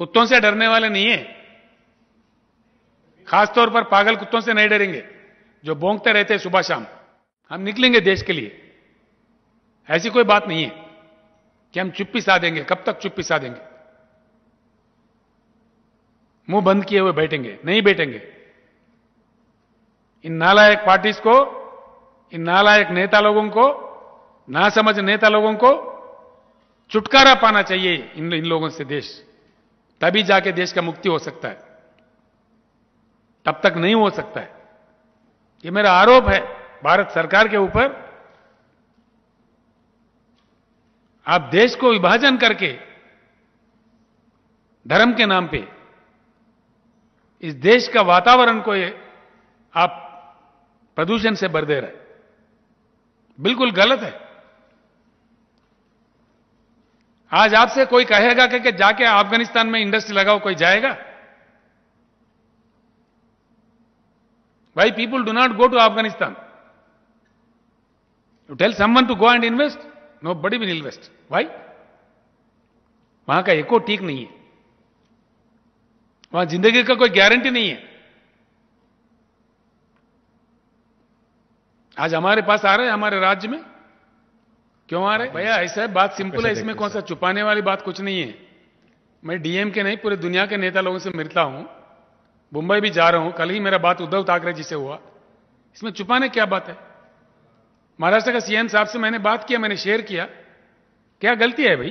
कुत्तों से डरने वाले नहीं है खासतौर पर पागल कुत्तों से नहीं डरेंगे जो बोंगते रहते हैं सुबह शाम हम निकलेंगे देश के लिए ऐसी कोई बात नहीं है कि हम चुप्पी साधेंगे कब तक चुप्पी साधेंगे मुंह बंद किए हुए बैठेंगे नहीं बैठेंगे इन नालायक पार्टीज को इन नालायक नेता लोगों को ना समझ नेता लोगों को छुटकारा पाना चाहिए इन इन लोगों से देश तभी जाके देश का मुक्ति हो सकता है तब तक नहीं हो सकता है ये मेरा आरोप है भारत सरकार के ऊपर आप देश को विभाजन करके धर्म के नाम पे इस देश का वातावरण को ये आप प्रदूषण से भर दे रहे बिल्कुल गलत है आज आपसे कोई कहेगा कि, कि जाके अफगानिस्तान में इंडस्ट्री लगाओ कोई जाएगा भाई people do not go to Afghanistan you tell someone to go and invest nobody will invest why वहां का एको ठीक नहीं है वहां जिंदगी का कोई गारंटी नहीं है आज हमारे पास आ रहे हैं हमारे राज्य में क्यों आ रहे भैया ऐसा है बात सिंपल है इसमें कौन सा छुपाने वाली बात कुछ नहीं है मैं डीएम के नहीं पूरे दुनिया के नेता लोगों से मिलता हूं मुंबई भी जा रहा हूं कल ही मेरा बात उद्धव ठाकरे जी से हुआ इसमें छुपाने क्या बात है महाराष्ट्र का सीएम साहब से मैंने बात किया मैंने शेयर किया क्या गलती है भाई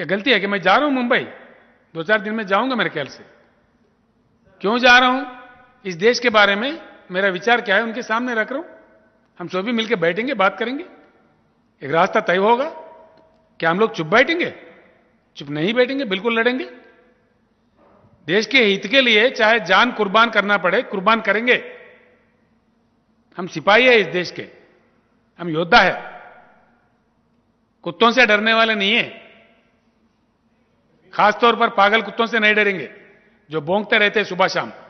क्या गलती है कि मैं जा रहा हूं मुंबई दो चार दिन में जाऊंगा मेरे ख्याल से क्यों जा रहा हूं इस देश के बारे में मेरा विचार क्या है उनके सामने रख रहा हूं हम सभी मिलकर बैठेंगे बात करेंगे एक रास्ता तय होगा क्या हम लोग चुप बैठेंगे चुप नहीं बैठेंगे बिल्कुल लड़ेंगे देश के हित के लिए चाहे जान कुर्बान करना पड़े कुर्बान करेंगे हम सिपाही है इस देश के हम योद्धा है कुत्तों से डरने वाले नहीं है खासतौर पर पागल कुत्तों से नहीं डरेंगे जो बोंगते रहते सुबह शाम